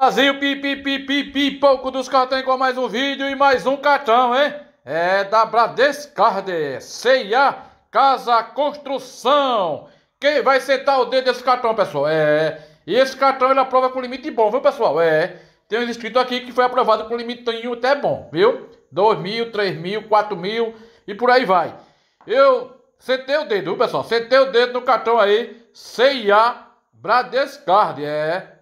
Brasil, pipi, pipi, pi, pouco dos cartões com mais um vídeo e mais um cartão, hein? É da Bradescard, Cia, Casa Construção. Quem vai sentar o dedo desse cartão, pessoal? É. E esse cartão ele aprova com limite bom, viu, pessoal? É. Tem um inscrito aqui que foi aprovado com limite até bom, viu? 2 mil, 3 mil, 4 mil e por aí vai. Eu sentei o dedo, viu, pessoal? Sentei o dedo no cartão aí, Cia Bradescard, é.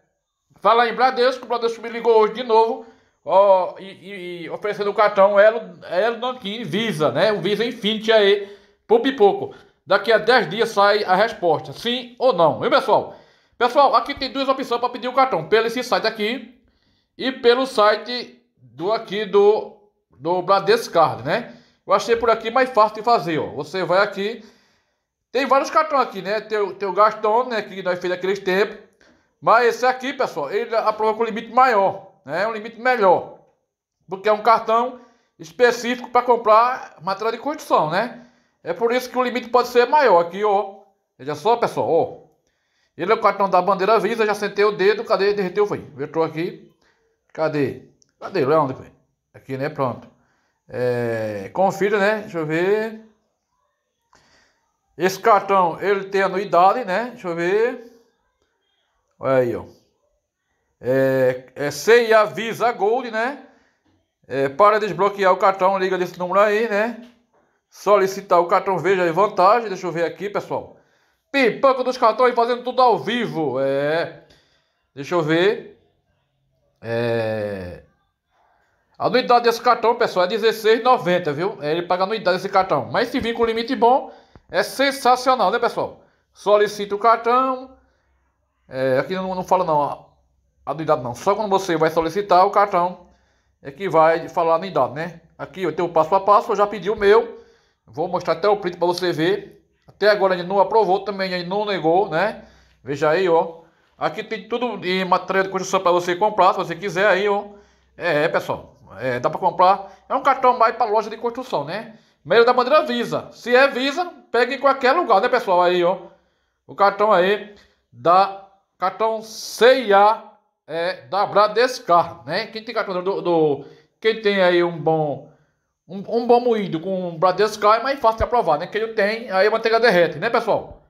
Fala em Bradesco, o Bradesco me ligou hoje de novo ó, e, e, e oferecendo o cartão Elo, Elo Nanquim Visa, né? O Visa Infinity aí, pro pipoco. Daqui a 10 dias sai a resposta, sim ou não, viu pessoal? Pessoal, aqui tem duas opções para pedir o cartão, pelo esse site aqui e pelo site do aqui do, do Bradesco Card, né? Eu achei por aqui mais fácil de fazer, ó. Você vai aqui, tem vários cartões aqui, né? Tem, tem o Gaston, né? Que nós fez naqueles tempos. Mas esse aqui, pessoal, ele aprova com limite maior, né? Um limite melhor. Porque é um cartão específico para comprar matéria de construção, né? É por isso que o limite pode ser maior aqui, ó. Veja só, pessoal, ó. Ele é o cartão da bandeira Visa, já sentei o dedo, cadê? Derreteu, foi. Vetou aqui. Cadê? Cadê? Leão, depois. Aqui, né? Pronto. É, confira, né? Deixa eu ver. Esse cartão, ele tem anuidade, né? Deixa eu ver. Olha aí, ó. É, é CIA Visa Gold, né? É, para desbloquear o cartão, liga desse número aí, né? Solicitar o cartão, veja aí vantagem. Deixa eu ver aqui, pessoal. Pipoca dos cartões fazendo tudo ao vivo. É. Deixa eu ver. É. A anuidade desse cartão, pessoal, é R$16,90, viu? É, ele paga a anuidade desse cartão. Mas se vir com limite bom, é sensacional, né, pessoal? Solicita o cartão, é, aqui não, não fala não a do idade não. Só quando você vai solicitar o cartão é que vai falar a idade, né? Aqui eu tenho o passo a passo, eu já pedi o meu. Vou mostrar até o print para você ver. Até agora ele não aprovou também, ele não negou, né? Veja aí, ó. Aqui tem tudo de matéria de construção para você comprar, se você quiser aí, ó. É, é pessoal, é, dá para comprar. É um cartão mais para loja de construção, né? Meio da bandeira Visa. Se é Visa, pegue em qualquer lugar, né, pessoal? Aí, ó. O cartão aí da cartão CIA é, da Bradescar, né? Quem tem cartão do, do quem tem aí um bom um, um bom moído com um Bradescar é mais fácil de aprovar, né? Quem eu tem, aí a manteiga derrete, né, pessoal?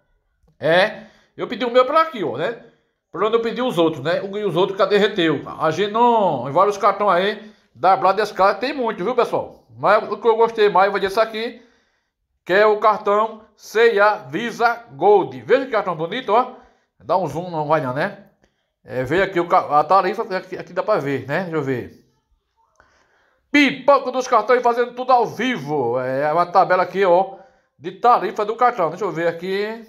É, eu pedi o meu para aqui, ó, né? Por onde eu pedi os outros, né? E os outros que derreteu. A em vários cartões aí da Bradescar, tem muito, viu, pessoal? Mas o que eu gostei mais vai desse aqui, que é o cartão CIA Visa Gold. Veja que cartão bonito, ó. Dá um zoom, não vai né? É, veio aqui o, a tarifa, aqui, é aqui dá para ver, né? Deixa eu ver. Pipoco dos cartões fazendo tudo ao vivo. É, é uma tabela aqui, ó, de tarifa do cartão. Deixa eu ver aqui.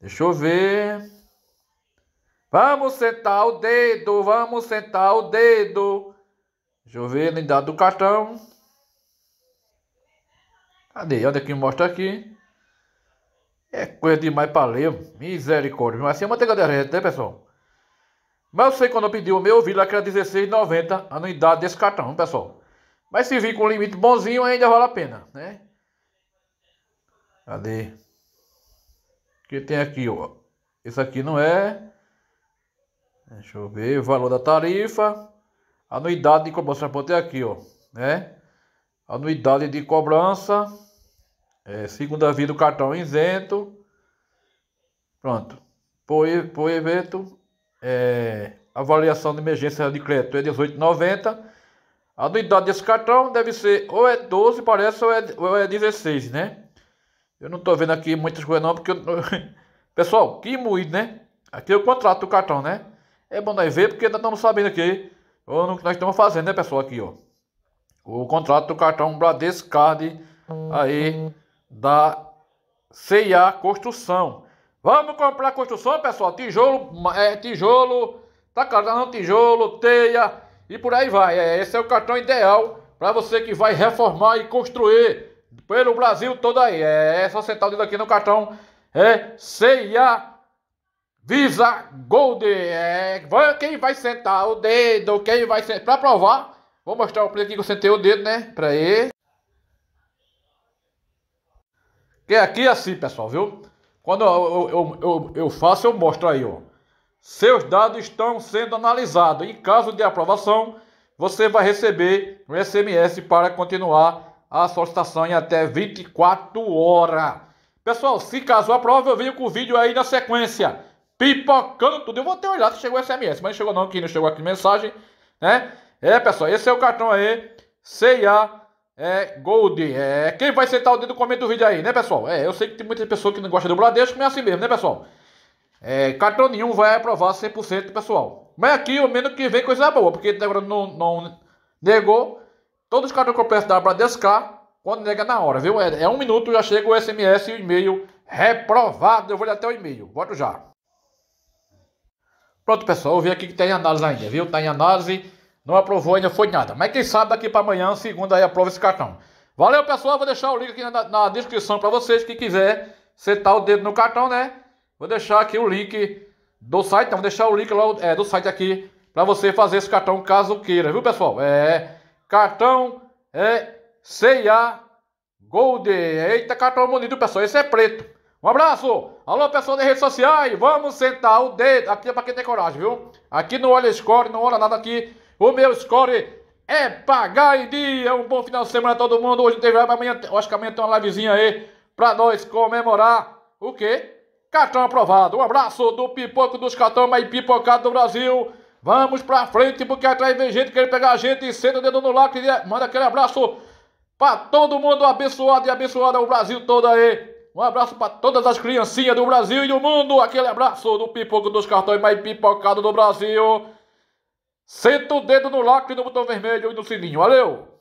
Deixa eu ver. Vamos sentar o dedo, vamos sentar o dedo. Deixa eu ver a unidade do cartão. Cadê? Olha aqui, mostra aqui. É coisa demais para ler, misericórdia. Mas assim é manteiga derrete, né, pessoal? Mas eu sei quando eu pedi o meu, eu vi lá que era R$16,90 a anuidade desse cartão, pessoal? Mas se vir com um limite bonzinho, ainda vale a pena, né? Cadê? que tem aqui, ó. Esse aqui não é. Deixa eu ver. O valor da tarifa. Anuidade de cobrança. ter aqui, ó. Né? Anuidade de cobrança. É, segunda via do cartão é isento. Pronto. Por, por evento, é, avaliação de emergência de crédito é 18,90. A anuidade desse cartão deve ser ou é 12, parece, ou é, ou é 16, né? Eu não estou vendo aqui muitas coisas não, porque... Eu... Pessoal, que moído, né? Aqui é o contrato do cartão, né? É bom nós ver, porque nós estamos sabendo aqui o que nós estamos fazendo, né, pessoal, aqui, ó. O contrato do cartão Card aí da CIA Construção. Vamos comprar construção, pessoal? Tijolo, é, tijolo, tá caro, tá? tijolo, teia e por aí vai. É, esse é o cartão ideal para você que vai reformar e construir pelo Brasil todo aí. É, é só sentar o dedo aqui no cartão. É CIA Visa Gold. É, quem vai sentar o dedo, quem vai sentar. Para provar, vou mostrar o preço que eu sentei o dedo, né? Para aí. Que aqui é assim, pessoal, viu? Quando eu, eu, eu, eu faço, eu mostro aí, ó. Seus dados estão sendo analisados. Em caso de aprovação, você vai receber um SMS para continuar a solicitação em até 24 horas. Pessoal, se caso aprova, eu venho com o vídeo aí na sequência. Pipocando tudo. Eu vou ter olhado se chegou SMS, mas não chegou não, que não chegou aqui mensagem, né? É, pessoal, esse é o cartão aí, CIA é Gold. É, quem vai sentar o dedo, comenta o vídeo aí, né, pessoal? É, eu sei que tem muita pessoa que não gosta do Bradesco, mas é assim mesmo, né, pessoal? É, cartão nenhum vai aprovar 100% do pessoal. Mas aqui, o menos que vem coisa boa, porque agora não, não negou. Todos os cartões peço da Bradesco, quando nega é na hora, viu? É, é um minuto, já chega o SMS e o e-mail reprovado. Eu vou ler até o e-mail, volto já. Pronto, pessoal, eu vi aqui que tem tá análise ainda, viu? Tá em análise não aprovou ainda, foi nada. Mas quem sabe daqui para amanhã, segunda aí, aprova esse cartão. Valeu, pessoal. Vou deixar o link aqui na, na descrição para vocês que quiser setar o dedo no cartão, né? Vou deixar aqui o link do site. Então, vou deixar o link lá, é, do site aqui para você fazer esse cartão caso queira, viu, pessoal? É, cartão é C&A Gold. Eita, cartão bonito, pessoal. Esse é preto. Um abraço. Alô, pessoal das redes sociais. Vamos sentar o dedo. Aqui é para quem tem coragem, viu? Aqui não olha score, não olha nada aqui. O meu score é pagar em dia. Um bom final de semana a todo mundo. Hoje teve live, amanhã, acho que amanhã tem uma livezinha aí pra nós comemorar o quê? Cartão aprovado. Um abraço do pipoco dos cartões mais pipocado do Brasil. Vamos pra frente, porque atrás vem gente querendo pegar a gente. E senta o dedo no lacre. Manda aquele abraço pra todo mundo abençoado e abençoada o Brasil todo aí. Um abraço para todas as criancinhas do Brasil e do mundo. Aquele abraço do pipoco dos cartões mais pipocado do Brasil. Senta o dedo no lacre e no botão vermelho e no sininho. Valeu!